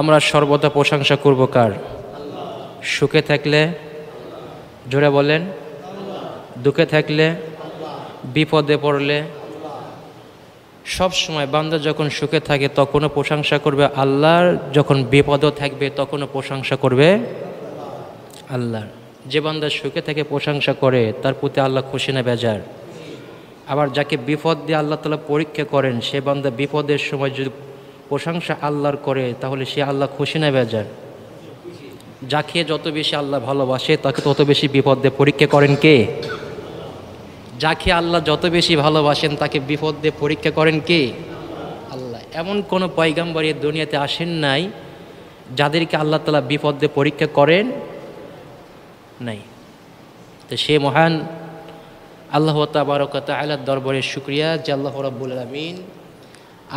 আমরা সর্বদা প্রশংসা করব কার সুখে থাকলে জোরে বলেন দুঃখে থাকলে বিপদে পড়লে সব সময় বান্দা যখন সুখে থাকে তখনও প্রশংসা করবে আল্লাহর যখন বিপদও থাকবে তখনও প্রশংসা করবে আল্লাহর যে বান্দা সুখে থেকে প্রশংসা করে তার প্রতি আল্লাহ খুশি না বেজার আবার যাকে বিপদ দিয়ে আল্লাহ তালা পরীক্ষা করেন সে বান্দা বিপদের সময় যদি প্রশংসা আল্লাহর করে তাহলে সে আল্লাহ খুশি না বেজার যাকে যত বেশি আল্লাহ ভালোবাসে তাকে তত বেশি বিপদে পরীক্ষা করেন কে যাকে আল্লাহ যত বেশি ভালোবাসেন তাকে বিপদে পরীক্ষা করেন কে আল্লাহ এমন কোনো পয়গাম্বর দুনিয়াতে আসেন নাই যাদেরকে আল্লাহ তালা বিপদে পরীক্ষা করেন নাই তো সে মহান আল্লাহ তাবারকাত আল্লাহ দরবারের শুক্রিয়া যে আল্লাহ রব্বুল আলমিন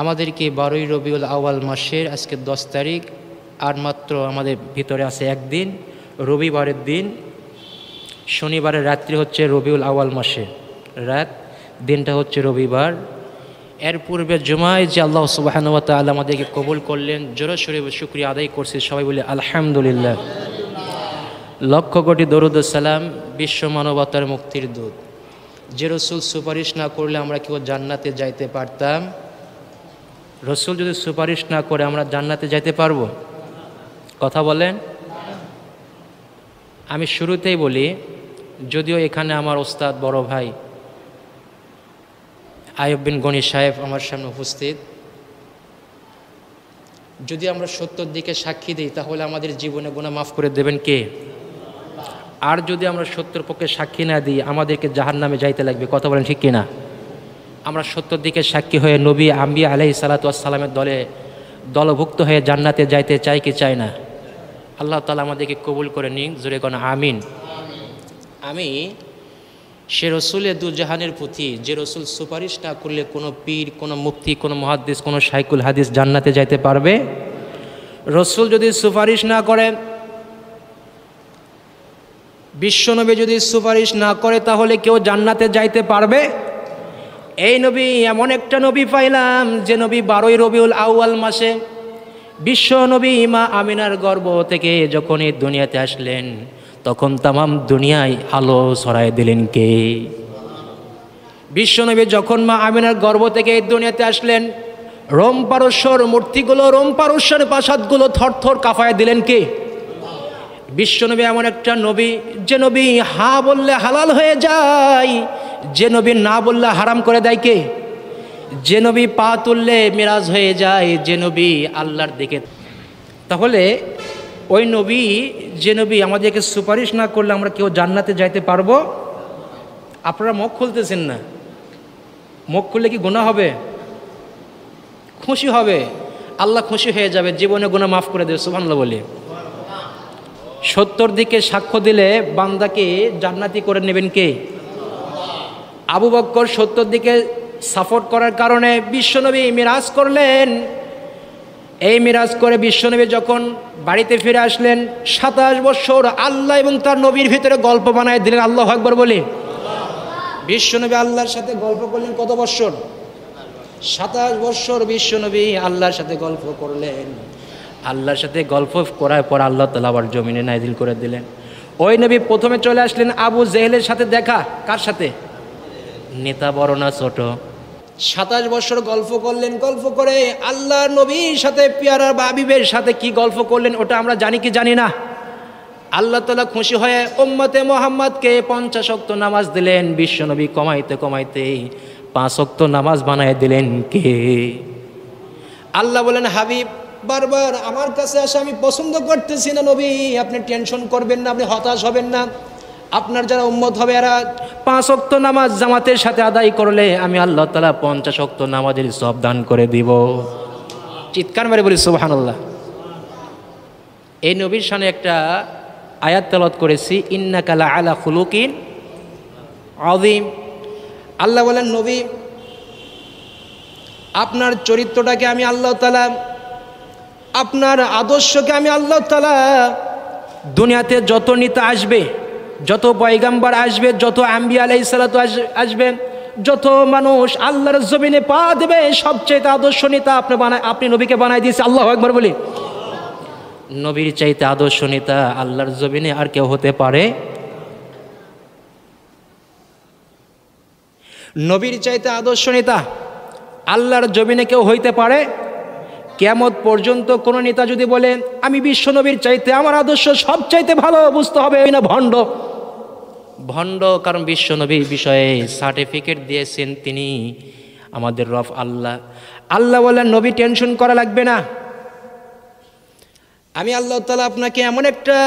আমাদেরকে বারোই রবিউল আওয়াল মাসের আজকে দশ তারিখ আর মাত্র আমাদের ভিতরে আছে একদিন রবিবারের দিন শনিবারের রাত্রি হচ্ছে রবিউল আওয়াল মাসে রাত দিনটা হচ্ছে রবিবার এর পূর্বে জুমায় যে আল্লাহ সুবাহানুয়া আমাদেরকে কবুল করলেন জোর শরীর শুক্রিয়া আদায় করছে সবাই বলে আলহামদুলিল্লাহ লক্ষ কোটি দরুদ সালাম বিশ্ব মানবতার মুক্তির দূত যে রসুল সুপারিশ না করলে আমরা কেউ জান্নাতে যাইতে পারতাম রসুল যদি সুপারিশ না করে আমরা জান্নাতে যাইতে পারবো কথা বলেন আমি শুরুতেই বলি যদিও এখানে আমার ওস্তাদ বড় ভাই আয়ুবিন গণি সাহেব আমার সামনে উপস্থিত যদি আমরা সত্যর দিকে সাক্ষী দিই তাহলে আমাদের জীবনে গোনা মাফ করে দেবেন কে আর যদি আমরা সত্যর পক্ষে সাক্ষী না দিই আমাদেরকে জাহান নামে যাইতে লাগবে কথা বলেন ঠিক কিনা আমরা সত্যর দিকে সাক্ষী হয়ে নবী আম্বি আলহি সালাতামের দলে দলভুক্ত হয়ে জান্নাতে যাইতে চাই কি চাই না আল্লাহ তালা আমাদেরকে কবুল করে নিন জুড়ে কোন আমিন আমি সে রসুলের দুজাহানের পুঁথি যে রসুল সুপারিশ না করলে কোনো পীর কোনো মুক্তি কোনো মহাদ্দিস কোনো সাইকুল হাদিস জান্নাতে যাইতে পারবে রসুল যদি সুপারিশ না করে বিশ্বনবী যদি সুপারিশ না করে তাহলে কেউ জান্নাতে যাইতে পারবে এই নবী এমন একটা নবী পাইলাম যে নবী বারোই রবিউল আউয়াল মাসে বিশ্ব নবী মা আমিনার গর্ব থেকে যখন এই দুনিয়াতে আসলেন তখন তামাম দুনিয়ায় আলো ছড়াই দিলেন কে বিশ্বনবী যখন মা আমিনার গর্ব থেকে এই দুনিয়াতে আসলেন রোম পারস্যর মূর্তিগুলো রোম পারস্যের প্রাসাদগুলো থরথর কাফায় দিলেন কে বিশ্বনবী এমন একটা নবী যে নবী হা বললে হালাল হয়ে যায় যে নবী না বললে হারাম করে দেয় কে যে নবী পা তুললে মিরাজ হয়ে যায় যে নবী আল্লাহর দিকে তাহলে ওই নবী যে নবী আমাদেরকে সুপারিশ না করলে আমরা কেউ জান্নাতে যাইতে পারবো আপনারা মুখ খুলতেছেন না মুখ খুললে কি গোনা হবে খুশি হবে আল্লাহ খুশি হয়ে যাবে জীবনে গোনা মাফ করে দেবে সুভানলা বলে সত্তর দিকে সাক্ষ্য দিলে বান্দাকে জান্নাতি করে নেবেন কে আবু বক্কর সত্যর দিকে সাপোর্ট করার কারণে বিশ্বনবী মিরাজ করলেন এই মিরাজ করে বিশ্বনবী যখন বাড়িতে ফিরে আসলেন সাতাশ বছর আল্লাহ এবং তার নবীর ভিতরে গল্প বানায় দিলেন আল্লাহ আকবর বলে বিশ্বনবী আল্লাহর সাথে গল্প করলেন কত বৎসর সাতাশ বৎসর বিশ্বনবী আল্লাহর সাথে গল্প করলেন আল্লাহর সাথে গল্প করার পর আল্লাহ তালা আবার জমিনে নাইদিল করে দিলেন ওই নবী প্রথমে চলে আসলেন আবু জেহেলের সাথে দেখা কার সাথে নেতা বড় না ছোট সাতাশ বছর গল্প করলেন গল্প করে আল্লাহ নবীর সাথে পিয়ারা বাবিবের সাথে কি গল্প করলেন ওটা আমরা জানি কি জানি না আল্লাহ তালা খুশি হয়ে ওম্মতে মোহাম্মদকে পঞ্চাশক্ত নামাজ দিলেন বিশ্ব নবী কমাইতে কমাইতে পাঁচক্ত নামাজ বানায় দিলেন কে আল্লাহ বলেন হাবিব বারবার আমার কাছে আসা আমি পছন্দ করতেছি না নবী আপনি টেনশন করবেন না আপনি হতাশ হবেন না আপনার যারা উম্মত হবে এরা পাঁচ অক্ত নামাজ জামাতের সাথে আদায় করলে আমি আল্লাহ তালা পঞ্চাশ অক্ত নামাজের সব দান করে দিব চিৎকার মেরে বলি আল্লাহ এই নবীর সামনে একটা আয়াত তালত করেছি কালা আলা খুলুকিন আদিম আল্লাহ বলেন নবী আপনার চরিত্রটাকে আমি আল্লাহ তালা আপনার আদর্শকে আমি আল্লাহ তালা দুনিয়াতে যত নিতে আসবে যত পয়গাম্বার আসবে যত আম্বি আলাই সালাত আসবেন যত মানুষ আল্লাহর জমিনে পা দেবে সবচেয়ে আদর্শ নেতা আপনি বানায় আপনি নবীকে বানাই দিয়েছে আল্লাহ একবার বলি নবীর চাইতে আদর্শ নেতা আল্লাহর জমিনে আর কেউ হতে পারে নবীর চাইতে আদর্শ নেতা আল্লাহর জমিনে কেউ হইতে পারে কেমত পর্যন্ত কোনো নেতা যদি বলে আমি বিশ্বনবীর চাইতে আমার আদর্শ সব চাইতে ভালো বুঝতে হবে না ভণ্ড ভণ্ড কারণ বিশ্বনবীর বিষয়ে সার্টিফিকেট দিয়েছেন তিনি আমাদের রফ আল্লাহ আল্লাহ বলেন নবী টেনশন করা লাগবে না আমি আল্লাহ তালা আপনাকে এমন একটা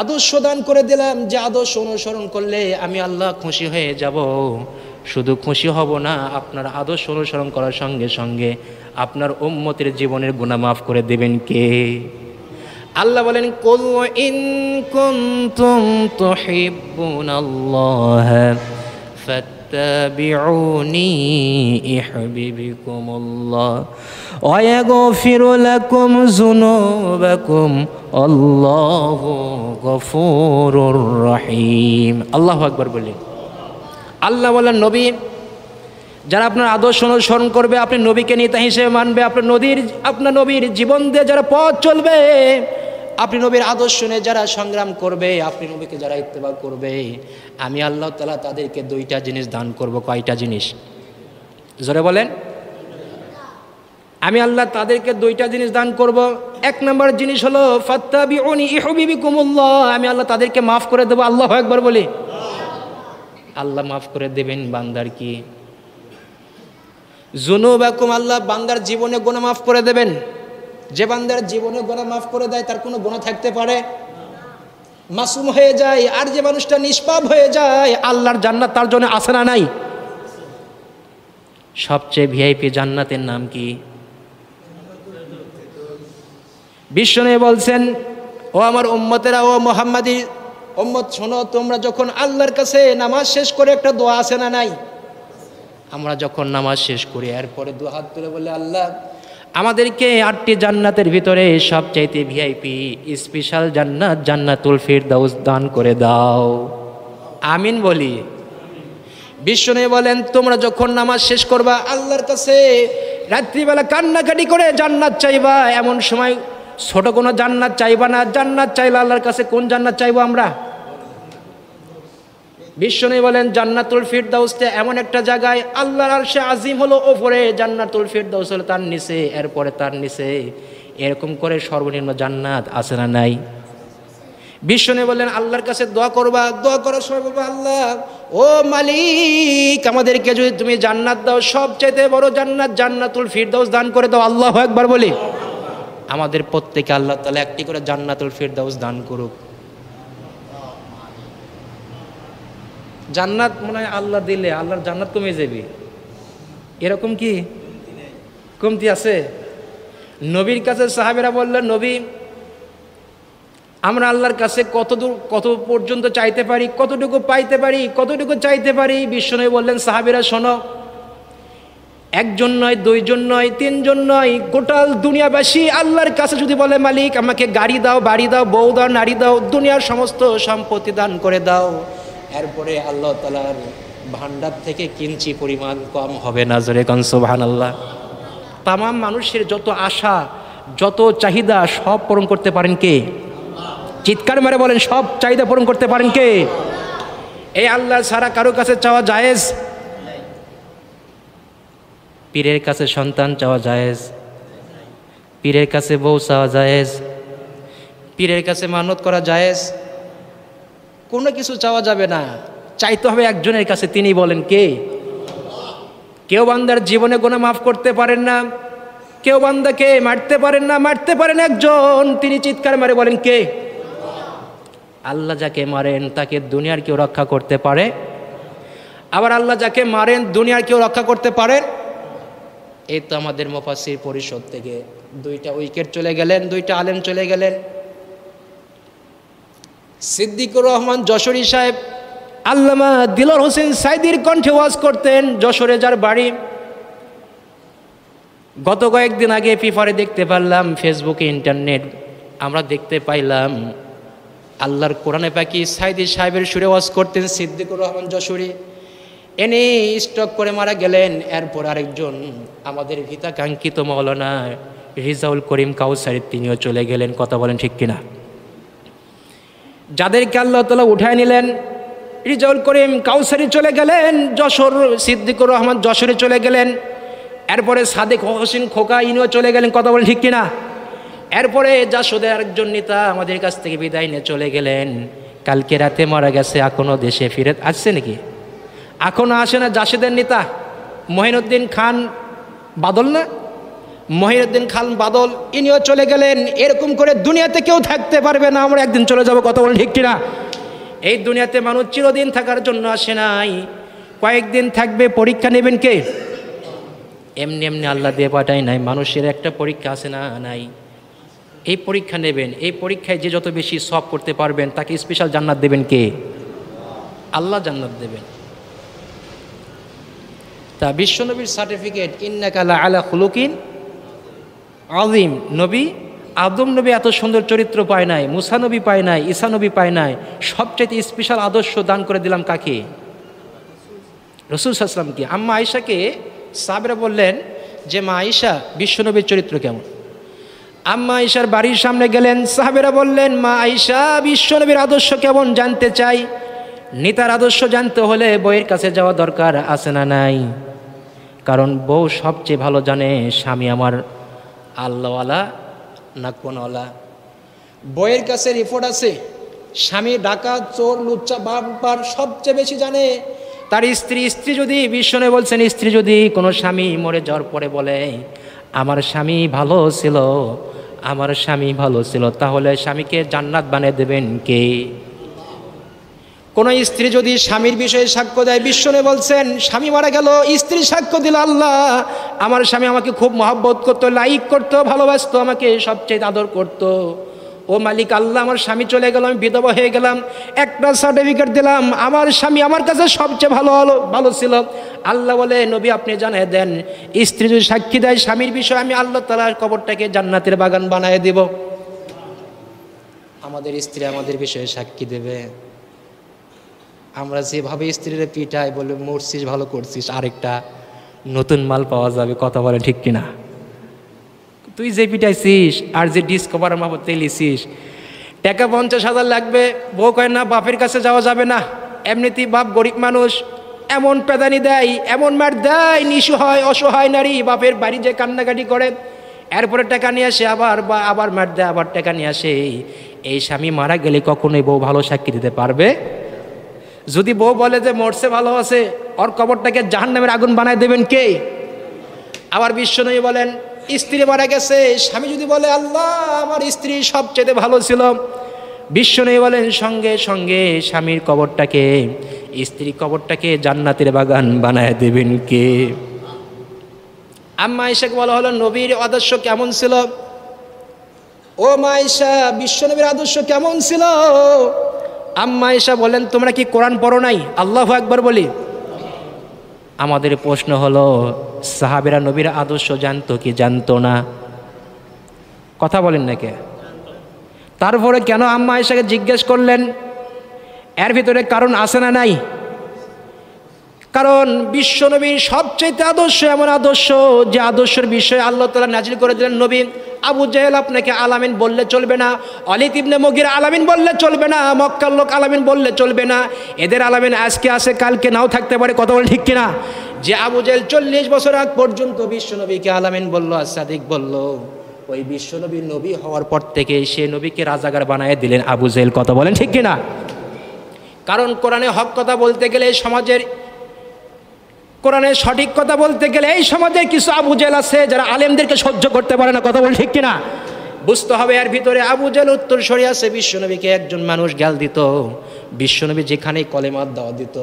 আদর্শ দান করে দিলাম যে আদর্শ অনুসরণ করলে আমি আল্লাহ খুশি হয়ে যাব শুধু খুশি হব না আপনার আদর্শ অনুসরণ করার সঙ্গে সঙ্গে আপনার উম্মতের জীবনের গুণা মাফ করে দেবেন কে আল্লাহ বলেন কুল ইন কুনতুম তুহিব্বুনাল্লাহ فاتبعوني يحببكم الله ويغفر لكم ذنوبكم الله غفور رحيم الله أكبر বলেন আল্লাহ বলেন নবী যারা আপনার আদর্শ অনুসরণ করবে আপনি নবীকে নেতা হিসেবে মানবে আপনার নদীর আপনার নবীর জীবন দিয়ে যারা পথ চলবে আপনি নবীর আদর্শ নিয়ে যারা সংগ্রাম করবে আপনি নবীকে যারা ইত্তেবা করবে আমি আল্লাহ তালা তাদেরকে দুইটা জিনিস দান করব কয়টা জিনিস জোরে বলেন আমি আল্লাহ তাদেরকে দুইটা জিনিস দান করব এক নম্বর জিনিস হলো ফাত্তাবি অনি ইহবিবি কুমুল্লাহ আমি আল্লাহ তাদেরকে মাফ করে দেবো আল্লাহ একবার বলি আল্লাহ মাফ করে দেবেন বান্দার কি জুনুবাকুম আল্লাহ বান্দার জীবনে গোনা মাফ করে দেবেন যে বান্দার জীবনে গোনা মাফ করে দেয় তার কোনো গোনা থাকতে পারে মাসুম হয়ে যায় আর যে মানুষটা নিষ্পাপ হয়ে যায় আল্লাহর জান্নাত তার জন্য আসে না নাই সবচেয়ে ভিআইপি জান্নাতের নাম কি নিয়ে বলছেন ও আমার উম্মতেরা ও মোহাম্মদী অম্মদ শোনো তোমরা যখন আল্লাহর কাছে নামাজ শেষ করে একটা দোয়া আছে না নাই আমরা যখন নামাজ শেষ করি এরপরে দু হাত তুলে বলে আল্লাহ আমাদেরকে আটটি জান্নাতের ভিতরে সবচাইতে ভিআইপি স্পেশাল জান্নাত জান্নাতুল দাউস দান করে দাও আমিন বলি বিষ্ণু বলেন তোমরা যখন নামাজ শেষ করবা আল্লাহর কাছে রাত্রিবেলা কান্নাকাটি করে জান্নাত চাইবা এমন সময় ছোট কোনো জান্নাত চাইবা না জান্নাত চাইলে আল্লাহর কাছে কোন জান্নাত চাইবো আমরা বিশ্বনী বলেন জান্নাতুল ফিরদাউসটা এমন একটা জায়গায় আল্লাহর আরশে আজিম হলো ওপরে জান্নাতুল ফিরদাউস হলো তার নিচে এরপরে তার নিচে এরকম করে সর্বনিম্ন জান্নাত আছে না নাই বিশ্বনে বললেন আল্লাহর কাছে দোয়া করবা দোয়া করার সময় বলবা আল্লাহ ও মালিক আমাদেরকে যদি তুমি জান্নাত দাও সবচাইতে বড় জান্নাত জান্নাতুল ফিরদাউস দান করে দাও আল্লাহ একবার বলি আমাদের প্রত্যেকে আল্লাহ তালা একটি করে জান্নাতুল ফিরদাউস দান করুক জান্নাত মনে হয় আল্লাহ দিলে আল্লাহর জান্নাত কমে যাবে এরকম কি কমতি আছে নবীর কাছে সাহাবেরা বললেন নবী আমরা আল্লাহর কাছে কতদূর কত পর্যন্ত চাইতে পারি কতটুকু পাইতে পারি কতটুকু চাইতে পারি নয় বললেন সাহাবিরা শোনো একজন নয় দুইজন নয় তিনজন নয় গোটাল দুনিয়াবাসী আল্লাহর কাছে যদি বলে মালিক আমাকে গাড়ি দাও বাড়ি দাও বউ দাও নারী দাও দুনিয়ার সমস্ত সম্পত্তি দান করে দাও এরপরে আল্লাহ তালার ভান্ডার থেকে কিঞ্চি পরিমাণ কম হবে না জোরে কনসোভান আল্লাহ তাম মানুষের যত আশা যত চাহিদা সব পূরণ করতে পারেন কে চিৎকার মারে বলেন সব চাহিদা পূরণ করতে পারেন কে এই আল্লাহ সারা কারো কাছে চাওয়া জায়েজ পীরের কাছে সন্তান চাওয়া জায়েজ পীরের কাছে বউ চাওয়া জায়েজ পীরের কাছে মানত করা জায়েজ কোনো কিছু চাওয়া যাবে না চাইতে হবে একজনের কাছে তিনি বলেন কে কেউ বান্দার জীবনে গোনা মাফ করতে পারেন না কেউ বান্দাকে মারতে পারেন না মারতে পারেন একজন তিনি চিৎকার মারে বলেন কে আল্লাহ যাকে মারেন তাকে দুনিয়ার কেউ রক্ষা করতে পারে আবার আল্লাহ যাকে মারেন দুনিয়ার কেউ রক্ষা করতে পারেন এই তো আমাদের মোফাসির পরিষদ থেকে দুইটা উইকেট চলে গেলেন দুইটা আলেম চলে গেলেন সিদ্দিকুর রহমান যশোরী সাহেব আল্লামা দিলর হোসেন সাইদির কণ্ঠে ওয়াজ করতেন যশোরে যার বাড়ি গত কয়েকদিন আগে ফিফারে দেখতে পারলাম ফেসবুকে ইন্টারনেট আমরা দেখতে পাইলাম আল্লাহর কোরআনে পাখি সাইদি সাহেবের সুরে ওয়াজ করতেন সিদ্দিকুর রহমান যশোরী এনে স্টক করে মারা গেলেন এরপর আরেকজন আমাদের ভিতাকাঙ্ক্ষিত মৌলানা রিজাউল করিম কাউসারি তিনিও চলে গেলেন কথা বলেন ঠিক কিনা যাদেরকে আল্লাহ তালা উঠায় নিলেন রিজাউল করিম কাউসারি চলে গেলেন যশোর সিদ্দিকুর রহমান যশোরে চলে গেলেন এরপরে সাদেক হোসেন খোকা ইনিও চলে গেলেন কথা বলে ঠিক কিনা এরপরে যশোদের আরেকজন নেতা আমাদের কাছ থেকে বিদায় নিয়ে চলে গেলেন কালকে রাতে মারা গেছে এখনও দেশে ফিরে আসছে নাকি এখনও আসে না জাসেদের নেতা মহিনুদ্দিন খান বাদল না মহিরুদ্দিন খান বাদল ইনিও চলে গেলেন এরকম করে দুনিয়াতে কেউ থাকতে পারবে না আমরা একদিন চলে যাব কত বলে ঠিক কিনা এই দুনিয়াতে মানুষ চিরদিন থাকার জন্য আসে নাই কয়েকদিন থাকবে পরীক্ষা নেবেন কে এমনি এমনি আল্লাহ দিয়ে পাঠায় নাই মানুষের একটা পরীক্ষা আছে না নাই এই পরীক্ষা নেবেন এই পরীক্ষায় যে যত বেশি সব করতে পারবেন তাকে স্পেশাল জান্নাত দেবেন কে আল্লাহ জান্নাত দেবেন তা বিশ্বনবীর সার্টিফিকেট ইন্নাকালা আলা খুলুকিন আজিম নবী আদম নবী এত সুন্দর চরিত্র পায় নাই মুসা নবী পায় নাই ঈসা নবী পায় নাই সবচেয়ে স্পেশাল আদর্শ দান করে দিলাম কাকে রসুল সাহসালামকে আম্মা আয়সাকে সাবরা বললেন যে মা আয়সা বিশ্বনবীর চরিত্র কেমন আম্মা আয়সার বাড়ির সামনে গেলেন সাহাবেরা বললেন মা আয়সা বিশ্বনবীর আদর্শ কেমন জানতে চাই নেতার আদর্শ জানতে হলে বইয়ের কাছে যাওয়া দরকার আছে না নাই কারণ বউ সবচেয়ে ভালো জানে স্বামী আমার আল্লাহওয়ালা না কোনওয়ালা বইয়ের কাছে রিপোর্ট আছে স্বামী ডাকা চোর লুচ্চা বাপার সবচেয়ে বেশি জানে তার স্ত্রী স্ত্রী যদি বিশ্বনে বলছেন স্ত্রী যদি কোনো স্বামী মরে যাওয়ার পরে বলে আমার স্বামী ভালো ছিল আমার স্বামী ভালো ছিল তাহলে স্বামীকে জান্নাত বানিয়ে দেবেন কে কোনো স্ত্রী যদি স্বামীর বিষয়ে সাক্ষ্য দেয় বিশ্বনে বলছেন স্বামী মারা গেল স্ত্রী সাক্ষ্য দিল আল্লাহ আমার স্বামী আমাকে খুব মহব্বত করতো লাইক করতো ভালোবাসতো আমাকে সবচেয়ে আদর করতো ও মালিক আল্লাহ আমার স্বামী চলে গেল আমি বিধবা হয়ে গেলাম একটা সার্টিফিকেট দিলাম আমার স্বামী আমার কাছে সবচেয়ে ভালো হলো ভালো ছিল আল্লাহ বলে নবী আপনি জানাই দেন স্ত্রী যদি সাক্ষী দেয় স্বামীর বিষয়ে আমি আল্লাহ তালার কবরটাকে জান্নাতের বাগান বানায় দেব আমাদের স্ত্রী আমাদের বিষয়ে সাক্ষী দেবে আমরা যেভাবে স্ত্রীরা পিঠায় বলে মরছিস ভালো করছিস আরেকটা নতুন মাল পাওয়া যাবে কথা বলে ঠিক কিনা তুই যে পিঠাইছিস আর যে ডিসকভার মাপ তেলিছিস টাকা পঞ্চাশ হাজার লাগবে বউ কয় না বাপের কাছে যাওয়া যাবে না এমনিতেই বাপ গরিব মানুষ এমন পেদানি দেয় এমন মার দেয় নিশু হয় অসহায় নারী বাপের বাড়ি যে কান্নাকাটি করে এরপরে টাকা নিয়ে আসে আবার বা আবার মার দেয় আবার টাকা নিয়ে আসে এই স্বামী মারা গেলে কখনোই বউ ভালো সাক্ষী দিতে পারবে যদি বউ বলে যে মরছে ভালো আছে ওর কবরটাকে জাহান নামের আগুন বানায় দেবেন কে আবার বিশ্বনবী বলেন স্ত্রী মারা গেছে স্বামী যদি বলে আল্লাহ আমার স্ত্রী সবচেয়ে ভালো ছিল বিশ্বনবী বলেন সঙ্গে সঙ্গে স্বামীর কবরটাকে স্ত্রী কবরটাকে জান্নাতের বাগান বানায় দেবেন কে আম্মা ইসাকে বলা হলো নবীর আদর্শ কেমন ছিল ও মা বিশ্ব বিশ্বনবীর আদর্শ কেমন ছিল আম্মা এসা বলেন তোমরা কি কোরআন পড়ো নাই আল্লাহ একবার বলি আমাদের প্রশ্ন হলো সাহাবেরা নবীর আদর্শ জানতো কি জানতো না কথা বলেন নাকি তারপরে কেন আম্মা এসাকে জিজ্ঞেস করলেন এর ভিতরে কারণ আছে না নাই কারণ বিশ্ব নবীর সবচেয়ে আদর্শ এমন আদর্শ যে আদর্শের বিষয়ে আল্লাহ তালা নাজির করে দিলেন নবী আবু জাহেল আপনাকে আলামিন বললে চলবে না অলিত ইবনে মগির আলামিন বললে চলবে না মক্কার লোক আলামিন বললে চলবে না এদের আলামিন আজকে আসে কালকে নাও থাকতে পারে কথা বলে ঠিক কিনা যে আবু জাহেল চল্লিশ বছর আগ পর্যন্ত বিশ্বনবীকে আলামিন বলল আসাদিক বলল ওই বিশ্বনবী নবী হওয়ার পর থেকে সে নবীকে রাজাগার বানায় দিলেন আবু জাহেল কথা বলেন ঠিক কিনা কারণ কোরআনে হক কথা বলতে গেলে সমাজের কোরআনের সঠিক কথা বলতে গেলে এই সমাজে কিছু আবু জেল আছে যারা আলেমদেরকে সহ্য করতে পারে না কথা বল ঠিক কিনা বুঝতে হবে এর ভিতরে আবু জেল উত্তর সরে আছে বিশ্বনবীকে একজন মানুষ গ্যাল দিত বিশ্বনবী যেখানেই কলেমার দেওয়া দিত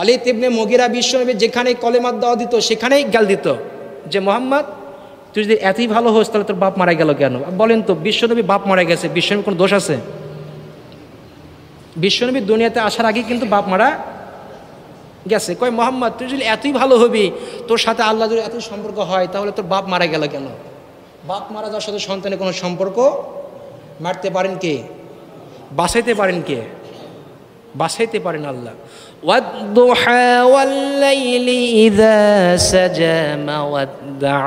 অলি তিবনে মগিরা বিশ্বনবী যেখানেই কলেমার দেওয়া দিত সেখানেই গ্যাল দিত যে মোহাম্মদ তুই যদি এতই ভালো হোস তাহলে তোর বাপ মারা গেল কেন বলেন তো বিশ্বনবী বাপ মারা গেছে বিশ্বনবী কোনো দোষ আছে বিশ্বনবী দুনিয়াতে আসার আগে কিন্তু বাপ মারা গেছে কয় মোহাম্মদ তুই যদি এতই ভালো হবি তোর সাথে আল্লাহ যদি এতই সম্পর্ক হয় তাহলে তোর বাপ মারা গেল কেন বাপ মারা যাওয়ার সাথে সন্তানের কোনো সম্পর্ক মারতে পারেন কে বাসাইতে পারেন কে বাসাইতে পারেন আল্লাহ সাজা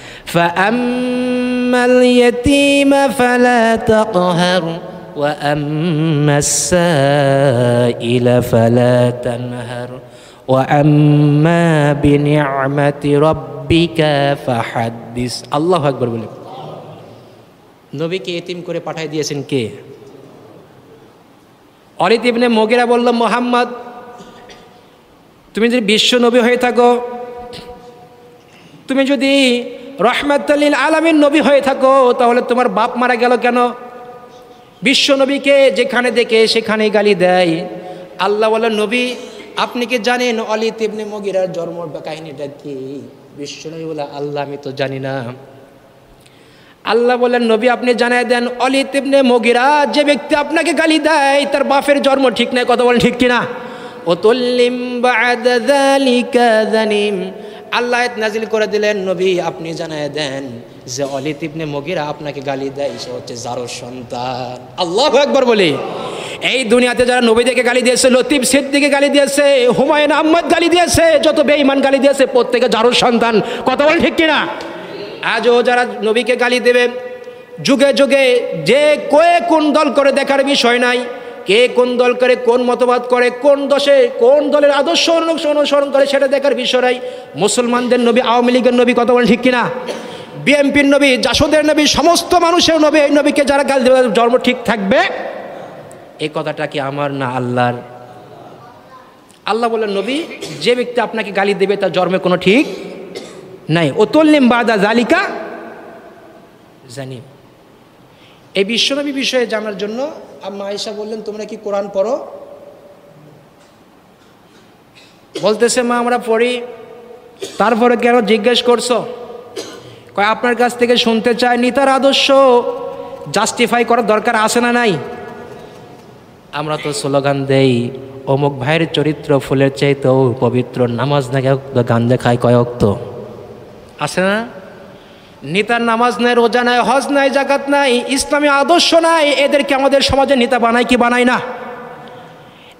فأما اليتيم فلا تقهر وأما السائل فلا تنهر وأما بنعمة ربك فحدث الله أكبر বলে নবীকে এতিম করে পাঠিয়ে দিয়েছেন কে অরিত ইবনে মগেরা বলল মোহাম্মদ তুমি যদি বিশ্ব নবী হয়ে থাকো তুমি যদি রহমাতাল্লিল আলমিন নবী হয়ে থাকো তাহলে তোমার বাপ মারা গেল কেন বিশ্ব নবীকে যেখানে দেখে সেখানে গালি দেয় আল্লাহ বলে নবী আপনি কি জানেন অলি তিবনে মগিরার জন্ম কাহিনীটা কি বিশ্ব নবী বলে আল্লাহ আমি তো জানি না আল্লাহ বলেন নবী আপনি জানাই দেন অলি তিবনে মগিরা যে ব্যক্তি আপনাকে গালি দেয় তার বাপের জন্ম ঠিক নাই কথা বলেন ঠিক কিনা অতল্লিম বা আল্লাহ নাজিল করে দিলেন নবী আপনি জানায় দেন যে অলিত ইবনে মগিরা আপনাকে গালি দেয় সে হচ্ছে জারোর সন্তান আল্লাহ একবার বলি এই দুনিয়াতে যারা নবীদেরকে গালি দিয়েছে লতিফ সিদ্দিকে গালি দিয়েছে হুমায়ুন আহমদ গালি দিয়েছে যত বেঈমান গালি দিয়েছে প্রত্যেকে জারোর সন্তান কথা বল ঠিক কিনা আজও যারা নবীকে গালি দেবে যুগে যুগে যে কয়ে কোন দল করে দেখার বিষয় নাই কে কোন দল করে কোন মতবাদ করে কোন দশে কোন দলের আদর্শ অনুসরণ করে সেটা দেখার বিষয় নাই মুসলমানদের নবী আওয়ামী লীগের নবী কথা বলেন ঠিক কিনা বিএমপির নবী জাসদের নবী সমস্ত মানুষের নবী এই নবীকে যারা গাল দেবে জন্ম ঠিক থাকবে এই কথাটা কি আমার না আল্লাহর আল্লাহ বলেন নবী যে ব্যক্তি আপনাকে গালি দেবে তার জন্মে কোনো ঠিক নাই ওতল্লিম বাদা জালিকা জানিম এই বিশ্বনবী বিষয়ে জানার জন্য আম্মা আয়েশা বললেন তোমরা কি কোরআন পড়ো বলতেছে মা আমরা পড়ি তারপরে কেন জিজ্ঞেস করছো কয় আপনার কাছ থেকে শুনতে চায় নিতার আদর্শ জাস্টিফাই করার দরকার আছে না নাই আমরা তো স্লোগান দেই অমুক ভাইয়ের চরিত্র ফুলের চাইতেও পবিত্র নামাজ না গান দেখায় কয়ক্ত আছে না নেতার নামাজ নাই রোজা নাই হজ নাই জাকাত নাই ইসলামী আদর্শ নাই এদেরকে আমাদের সমাজে নেতা বানায় কি বানায় না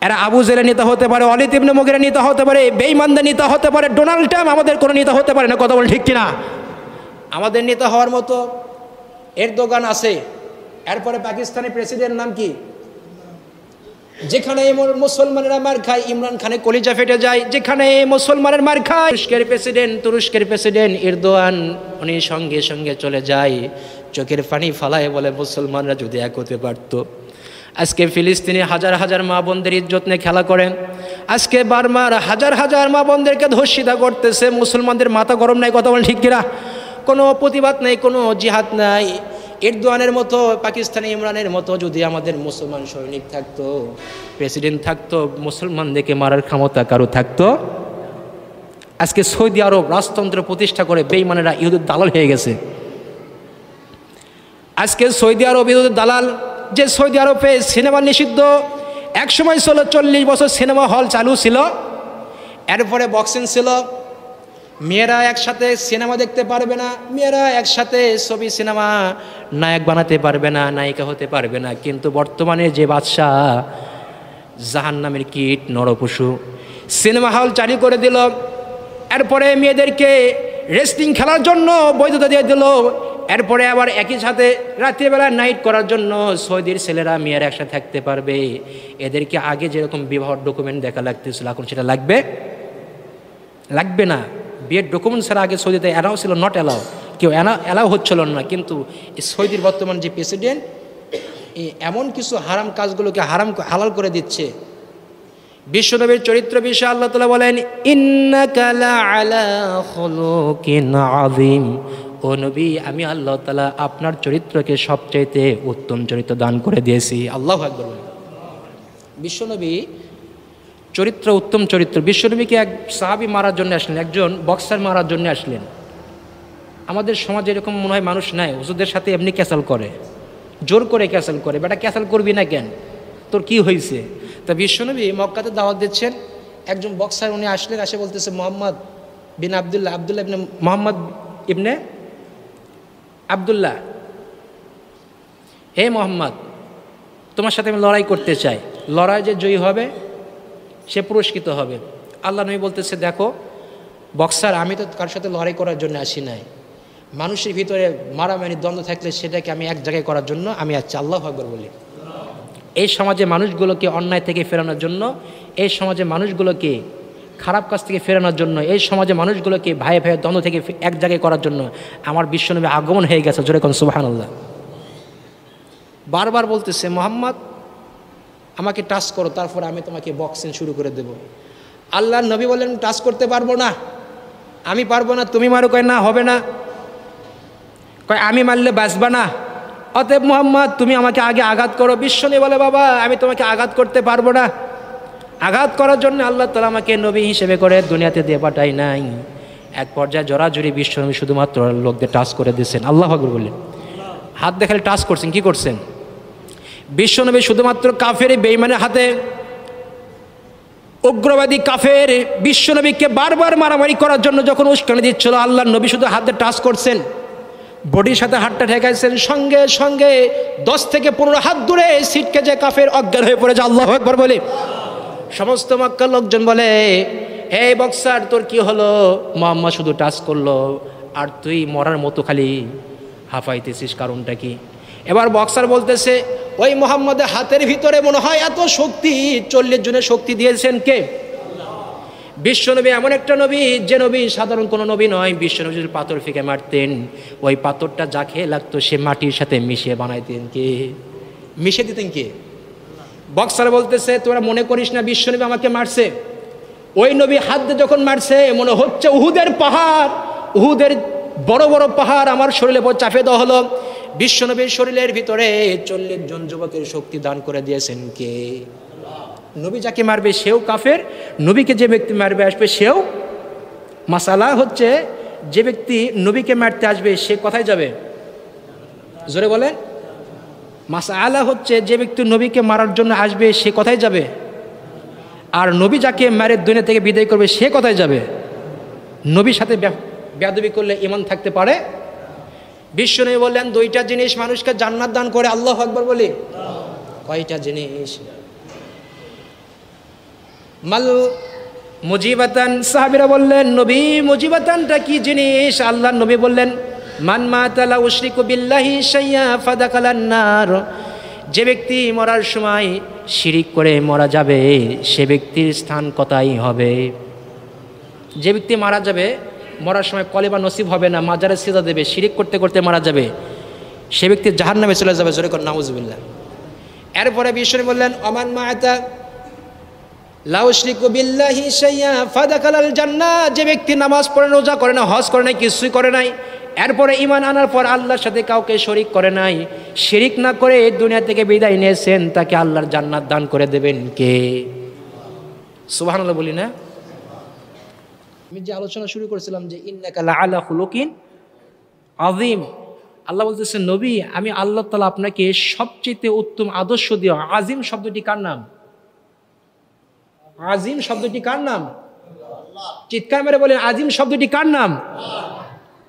এরা আবু জেলে নেতা হতে পারে অলিত ইবনে মুগিরা নেতা হতে পারে বেইমানদের নেতা হতে পারে ডোনাল্ড ট্রাম্প আমাদের কোনো নেতা হতে পারে না কথা বল ঠিক কিনা আমাদের নেতা হওয়ার মতো এর দোকান আছে এরপরে পাকিস্তানি প্রেসিডেন্ট নাম কি যেখানে মুসলমানের মার খায় ইমরান খানে কলিজা ফেটে যায় যেখানে মুসলমানের মার খায় তুরস্কের প্রেসিডেন্ট তুরস্কের প্রেসিডেন্ট ইরদোয়ান উনি সঙ্গে সঙ্গে চলে যায় চোখের পানি ফালায় বলে মুসলমানরা যদি এক হতে পারতো আজকে ফিলিস্তিনি হাজার হাজার মা বোনদের ইজ্জত নিয়ে খেলা করেন আজকে বারমার হাজার হাজার মা বোনদেরকে ধর্ষিতা করতেছে মুসলমানদের মাথা গরম নাই কথা বলেন ঠিক কিনা কোনো প্রতিবাদ নেই কোনো জিহাদ নাই এরদোয়ানের মতো পাকিস্তানি ইমরানের মতো যদি আমাদের মুসলমান সৈনিক থাকতো প্রেসিডেন্ট থাকতো মুসলমানদেরকে মারার ক্ষমতা কারো থাকতো আজকে সৌদি আরব রাজতন্ত্র প্রতিষ্ঠা করে বেইমানেরা ইহুদের দালাল হয়ে গেছে আজকে সৌদি আরব ইহুদের দালাল যে সৌদি আরবে সিনেমা নিষিদ্ধ একসময় ষোলো চল্লিশ বছর সিনেমা হল চালু ছিল এরপরে বক্সিং ছিল মেয়েরা একসাথে সিনেমা দেখতে পারবে না মেয়েরা একসাথে ছবি সিনেমা নায়ক বানাতে পারবে না নায়িকা হতে পারবে না কিন্তু বর্তমানে যে বাদশাহ জাহান নামের কীট নরপশু সিনেমা হল চালু করে দিল এরপরে মেয়েদেরকে রেস্টিং খেলার জন্য বৈধতা দিয়ে দিল এরপরে আবার একই সাথে রাত্রিবেলা নাইট করার জন্য সৌদির ছেলেরা মেয়েরা একসাথে থাকতে পারবে এদেরকে আগে যেরকম বিবাহ ডকুমেন্ট দেখা লাগতেছিল এখন সেটা লাগবে লাগবে না বিয়ের ডকুমেন্টসের আগে সৌদিতে অ্যালাউ ছিল নট অ্যালাউ কেউ অ্যালাউ হচ্ছিল না কিন্তু সৌদির বর্তমান যে প্রেসিডেন্ট এমন কিছু হারাম কাজগুলোকে হারাম হালাল করে দিচ্ছে বিশ্বনবীর চরিত্র বিষয়ে আল্লাহ তালা বলেন আযীম ও নবী আমি আল্লাহ তালা আপনার চরিত্রকে সবচাইতে উত্তম চরিত্র দান করে দিয়েছি আল্লাহ আকবর বিশ্বনবী চরিত্র উত্তম চরিত্র বিশ্বনবীকে এক সাহাবি মারার জন্য আসলেন একজন বক্সার মারার জন্য আসলেন আমাদের সমাজে এরকম মনে হয় মানুষ নাই ওষুধের সাথে এমনি ক্যাসেল করে জোর করে ক্যাসেল করে বেটা ক্যাসেল করবি না কেন তোর কি হয়েছে তা বিশ্বনবী মক্কাতে দাওয়াত দিচ্ছেন একজন বক্সার উনি আসলেন আসে বলতেছে মোহাম্মদ বিন আবদুল্লাহ আবদুল্লাহ ইবনে মোহাম্মদ ইবনে আবদুল্লাহ হে মোহাম্মদ তোমার সাথে আমি লড়াই করতে চাই লড়াই যে জয়ী হবে সে পুরস্কৃত হবে আল্লাহ নবী বলতেছে দেখো বক্সার আমি তো কার সাথে লড়াই করার জন্য আসি নাই মানুষের ভিতরে মারামারি দ্বন্দ্ব থাকলে সেটাকে আমি এক জায়গায় করার জন্য আমি আসছি আল্লাহ আকবর বলি এই সমাজে মানুষগুলোকে অন্যায় থেকে ফেরানোর জন্য এই সমাজে মানুষগুলোকে খারাপ কাজ থেকে ফেরানোর জন্য এই সমাজে মানুষগুলোকে ভাই ভাইয়ের দ্বন্দ্ব থেকে এক জায়গায় করার জন্য আমার বিশ্বনবী আগমন হয়ে গেছে জোরে কন সুবাহান আল্লাহ বারবার বলতেছে মোহাম্মদ আমাকে টাচ করো তারপর আমি তোমাকে বক্সিং শুরু করে দেব আল্লাহ নবী বলেন টাচ করতে পারবো না আমি পারবো না তুমি মারো কয় না হবে না কয় আমি মারলে বাঁচবা না অতএব মোহাম্মদ তুমি আমাকে আগে আঘাত করো বিশ্ব নেই বলে বাবা আমি তোমাকে আঘাত করতে পারবো না আঘাত করার জন্য আল্লাহ তালা আমাকে নবী হিসেবে করে দুনিয়াতে দিয়ে পাঠাই নাই এক পর্যায়ে বিশ্ব নবী শুধুমাত্র লোকদের টাচ করে দিয়েছেন আল্লাহ ফাকুর বললেন হাত দেখালে টাচ করছেন কি করছেন বিশ্বনবী শুধুমাত্র কাফের বেইমানের হাতে উগ্রবাদী কাফের বিশ্বনবীকে বারবার মারামারি করার জন্য যখন উস্কানি দিচ্ছিল আল্লাহ নবী শুধু হাতে টাচ করছেন বডির সাথে হাতটা ঠেকাইছেন সঙ্গে সঙ্গে দশ থেকে পনেরো হাত দূরে সিটকে যে কাফের অজ্ঞান হয়ে পড়েছে আল্লাহ একবার বলে সমস্ত মক্কা লোকজন বলে হে বক্সার তোর কি হলো মোহাম্মা শুধু টাচ করলো আর তুই মরার মতো খালি হাফাইতেছিস কারণটা কি এবার বক্সার বলতেছে ওই মোহাম্মদের হাতের ভিতরে মনে হয় এত শক্তি চল্লিশ জনের শক্তি দিয়েছেন কে বিশ্বনবী এমন একটা নবী যে নবী সাধারণ কোনো নবী নয় বিশ্বনবী যদি পাথর ফিকে মারতেন ওই পাথরটা যা খেয়ে লাগতো সে মাটির সাথে মিশিয়ে বানাইতেন কে মিশে দিতেন কে বক্সার বলতেছে তোরা মনে করিস না বিশ্বনবী আমাকে মারছে ওই নবী হাত দিয়ে যখন মারছে মনে হচ্ছে উহুদের পাহাড় উহুদের বড় বড় পাহাড় আমার শরীরে চাপে দেওয়া হলো বিশ্বনবীর শরীরের ভিতরে চল্লিশ জন যুবকের শক্তি দান করে দিয়েছেন কে নবী যাকে মারবে সেও কাফের নবীকে যে ব্যক্তি মারবে আসবে সেও মাসালা হচ্ছে যে ব্যক্তি নবীকে মারতে আসবে সে কথায় যাবে জোরে বলেন মাসালা হচ্ছে যে ব্যক্তি নবীকে মারার জন্য আসবে সে কথায় যাবে আর নবী যাকে মারে দুনিয়া থেকে বিদায় করবে সে কথায় যাবে নবীর সাথে বেয়াদবি করলে ইমান থাকতে পারে বিষ্ণু বললেন দুইটা জিনিস মানুষকে জান্নাত দান করে আল্লাহ আকবর বলে কয়টা জিনিস মাল মুজিবাতান সাহাবিরা বললেন নবী মুজিবাতানটা কি জিনিস আল্লাহ নবী বললেন মান মাতালা উশ্রী বিল্লাহি সাইয়া ফাদাকালান্নার যে ব্যক্তি মরার সময় শিরিক করে মরা যাবে সে ব্যক্তির স্থান কথাই হবে যে ব্যক্তি মারা যাবে মরার সময় কলেবা নসিব হবে না মাজারে সিজা দেবে শিরিক করতে করতে মারা যাবে সে ব্যক্তি জাহার নামে চলে যাবে জোরে কর নাউজবিল্লা এরপরে বিশ্বরী বললেন অমান মায়তা যে ব্যক্তি নামাজ পড়ে রোজা করে না হজ করে নাই কিছুই করে নাই এরপরে ইমান আনার পর আল্লাহর সাথে কাউকে শরিক করে নাই শিরিক না করে এই দুনিয়া থেকে বিদায় নিয়েছেন তাকে আল্লাহর জান্নাত দান করে দেবেন কে সুবাহ বলি না আমি যে আলোচনা শুরু করেছিলাম যে ইন্নাকালা আলা হুলকিন আজিম আল্লাহ বলতেছেন নবী আমি আল্লাহ তালা আপনাকে সবচেয়ে উত্তম আদর্শ দিও আজিম শব্দটি কার নাম আজিম শব্দটি কার নাম চিৎকার মেরে বলেন আজিম শব্দটি কার নাম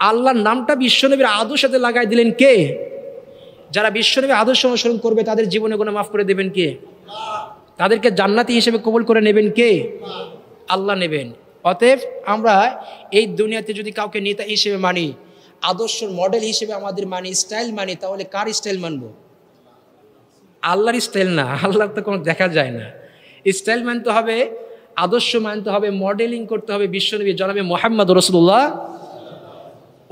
আল্লাহর নামটা বিশ্বনবীর সাথে লাগাই দিলেন কে যারা বিশ্বনবীর আদর্শ অনুসরণ করবে তাদের জীবনে কোনো মাফ করে দেবেন কে তাদেরকে জান্নাতি হিসেবে কবুল করে নেবেন কে আল্লাহ নেবেন অতএব আমরা এই দুনিয়াতে যদি কাউকে নেতা হিসেবে মানি আদর্শ মডেল হিসেবে আমাদের মানি স্টাইল মানি তাহলে কার স্টাইল মানব আল্লাহর স্টাইল না আল্লাহ তো কোনো দেখা যায় না স্টাইল মানতে হবে আদর্শ মানতে হবে মডেলিং করতে হবে বিশ্বনবী জনাবে মোহাম্মদ রসুল্লাহ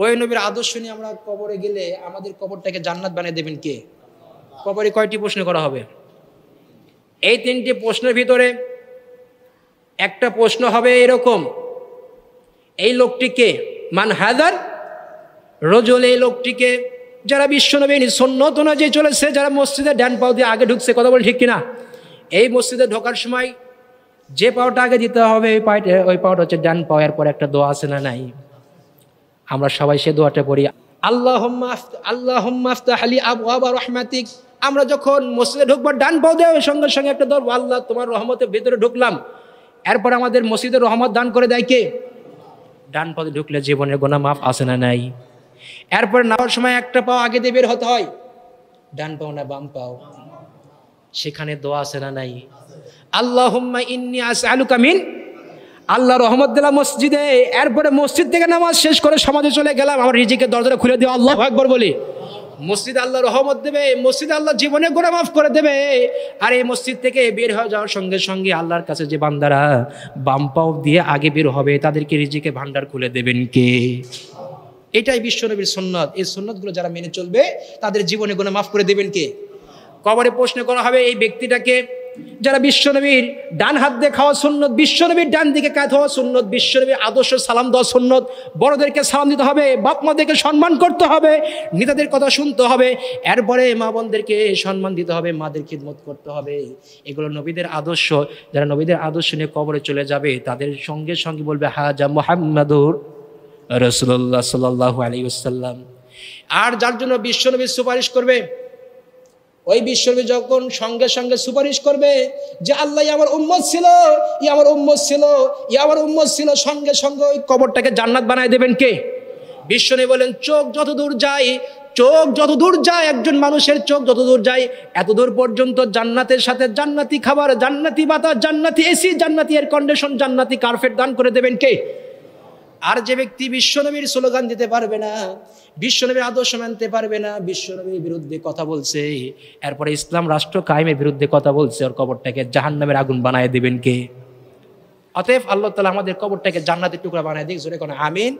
ওই নবীর আদর্শ নিয়ে আমরা কবরে গেলে আমাদের কবরটাকে জান্নাত বানিয়ে দেবেন কে কবরে কয়টি প্রশ্ন করা হবে এই তিনটি প্রশ্নের ভিতরে একটা প্রশ্ন হবে এরকম এই লোকটিকে মান হায়দার রজল এই লোকটিকে যারা বিশ্বনবীন সন্ন্যত যে চলেছে যারা মসজিদে ড্যান পাও দিয়ে আগে ঢুকছে কথা বলে ঠিক কিনা এই মসজিদে ঢোকার সময় যে পাওয়াটা আগে দিতে হবে ওই পাওয়াটা ওই পাওটা হচ্ছে ডান পাওয়ার এরপর একটা দোয়া আছে না নাই আমরা সবাই সে দোয়াটা পড়ি আল্লাহ আল্লাহ আলী আবু আবা রহমাতিক আমরা যখন মসজিদে ঢুকবো ডান পাও দেওয়া সঙ্গে সঙ্গে একটা দর আল্লাহ তোমার রহমতের ভেতরে ঢুকলাম এরপর আমাদের মসজিদের রহমত দান করে দেয় কে ডান পথে ঢুকলে জীবনের গোনা মাফ আসে না নাই এরপর নামার সময় একটা পাও আগে দিয়ে বের হতে হয় ডান পাও না বাম পাও সেখানে দোয়া আছে না নাই আল্লাহ ইন্নি আস আলু কামিন আল্লাহ রহমত দিলাম মসজিদে এরপরে মসজিদ থেকে নামাজ শেষ করে সমাজে চলে গেলাম আমার রিজিকে দরজাটা খুলে দিয়ে আল্লাহ একবার বলি মসজিদ আল্লাহ রহমত দেবে মসজিদ আল্লাহ জীবনে গোড়া মাফ করে দেবে আর এই মসজিদ থেকে বের হয়ে যাওয়ার সঙ্গে সঙ্গে আল্লাহর কাছে যে বান্দারা বাম পাও দিয়ে আগে বের হবে তাদেরকে রিজিকে ভান্ডার খুলে দেবেন কে এটাই বিশ্বনবীর সন্ন্যত এই সন্ন্যতগুলো যারা মেনে চলবে তাদের জীবনে গোনা মাফ করে দেবেন কে কবরে প্রশ্ন করা হবে এই ব্যক্তিটাকে যারা বিশ্বনবীর ডান হাত দিয়ে খাওয়া সুন্নত বিশ্বনবীর ডান দিকে কাজ হওয়া সুন্নত বিশ্বনবীর আদর্শ সালাম দেওয়া সুন্নত বড়দেরকে সালাম দিতে হবে বাপমাদেরকে সম্মান করতে হবে নেতাদের কথা শুনতে হবে এরপরে মা বোনদেরকে সম্মান দিতে হবে মাদের খিদমত করতে হবে এগুলো নবীদের আদর্শ যারা নবীদের আদর্শ নিয়ে কবরে চলে যাবে তাদের সঙ্গে সঙ্গে বলবে হাজা মোহাম্মদুর রসুল্লাহ সাল্লাহ আলী আসাল্লাম আর যার জন্য বিশ্বনবীর সুপারিশ করবে ওই বিশ্বনবী যখন সঙ্গে সঙ্গে সুপারিশ করবে যে আল্লাহ আমার উম্মত ছিল ই আমার উম্মত ছিল ই আমার উম্মত ছিল সঙ্গে সঙ্গে ওই কবরটাকে জান্নাত বানায় দেবেন কে বিশ্বনবী বলেন চোখ যত দূর যায় চোখ যত দূর যায় একজন মানুষের চোখ যত দূর যায় এত দূর পর্যন্ত জান্নাতের সাথে জান্নাতি খাবার জান্নাতি বাতাস জান্নাতি এসি জান্নাতি এয়ার কন্ডিশন জান্নাতি কার্পেট দান করে দেবেন কে আর যে ব্যক্তি বিশ্বনবীর স্লোগান দিতে পারবে না বিশ্বনবীর আদর্শ মানতে পারবে না বিশ্বনবীর বিরুদ্ধে কথা বলছে এরপরে ইসলাম রাষ্ট্র কায়েমের বিরুদ্ধে কথা বলছে ওর কবরটাকে জাহান্নামের আগুন বানায় দেবেন কে অতএব আল্লাহ তালা আমাদের কবরটাকে জান্নাতের টুকরা বানায় দিক জোরে কোনো আমিন